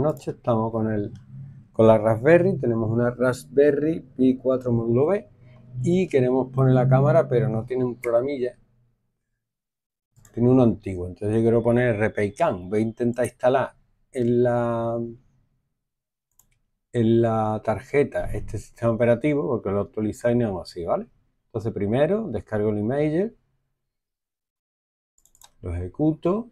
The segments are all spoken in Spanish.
noche, Estamos con, el, con la Raspberry. Tenemos una Raspberry Pi 4 módulo B y queremos poner la cámara, pero no tiene un programilla. Tiene uno antiguo. Entonces yo quiero poner can Voy a intentar instalar en la, en la tarjeta este sistema operativo porque lo actualizáis y no así, ¿vale? Entonces primero descargo el imager, lo ejecuto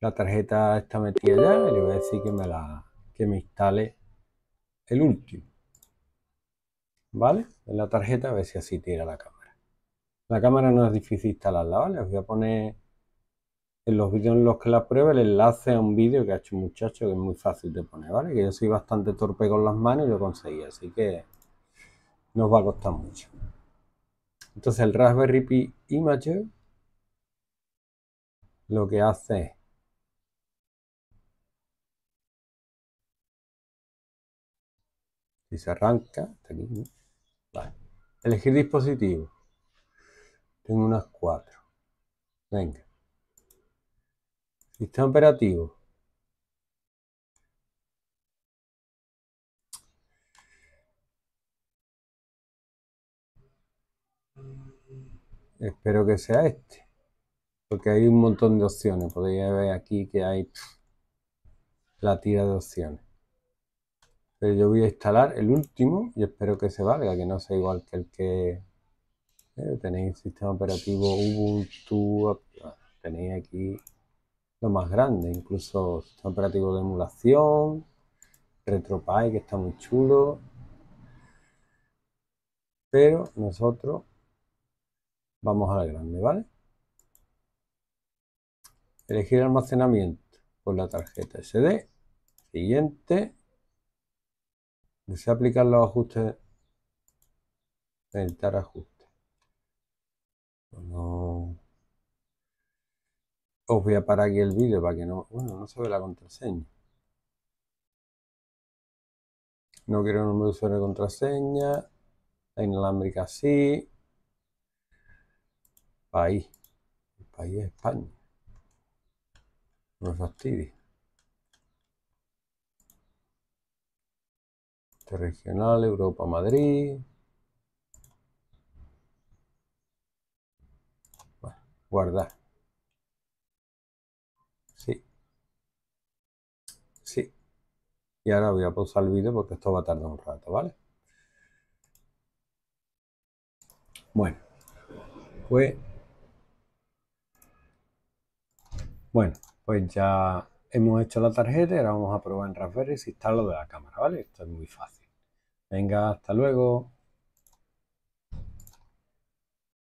la tarjeta está metida ya le voy a decir que me la que me instale el último vale en la tarjeta a ver si así tira la cámara la cámara no es difícil instalarla vale os voy a poner en los vídeos en los que la pruebe el enlace a un vídeo que ha hecho un muchacho que es muy fácil de poner vale que yo soy bastante torpe con las manos y lo conseguí así que nos va a costar mucho entonces el Raspberry Pi Image lo que hace es se arranca, Elegir dispositivo. Tengo unas cuatro. Venga. Sistema operativo. Espero que sea este. Porque hay un montón de opciones. Podría ver aquí que hay la tira de opciones yo voy a instalar el último y espero que se valga, que no sea igual que el que eh, tenéis sistema operativo Ubuntu, ah, tenéis aquí lo más grande, incluso sistema operativo de emulación, RetroPie que está muy chulo, pero nosotros vamos al grande, ¿vale? Elegir almacenamiento por la tarjeta SD, siguiente, Desea aplicar los ajustes. Editar ajustes. Os voy a parar aquí el vídeo para que no. Bueno, no se ve la contraseña. No quiero no número de de contraseña. La inalámbrica sí. País. El país es España. No es Este, regional, Europa, Madrid. guardar. Sí. Sí. Y ahora voy a pausar el vídeo porque esto va a tardar un rato, ¿vale? Bueno, fue pues, Bueno, pues ya hemos hecho la tarjeta y ahora vamos a probar en Raspberry si está lo de la cámara, ¿vale? Esto es muy fácil. Venga, hasta luego.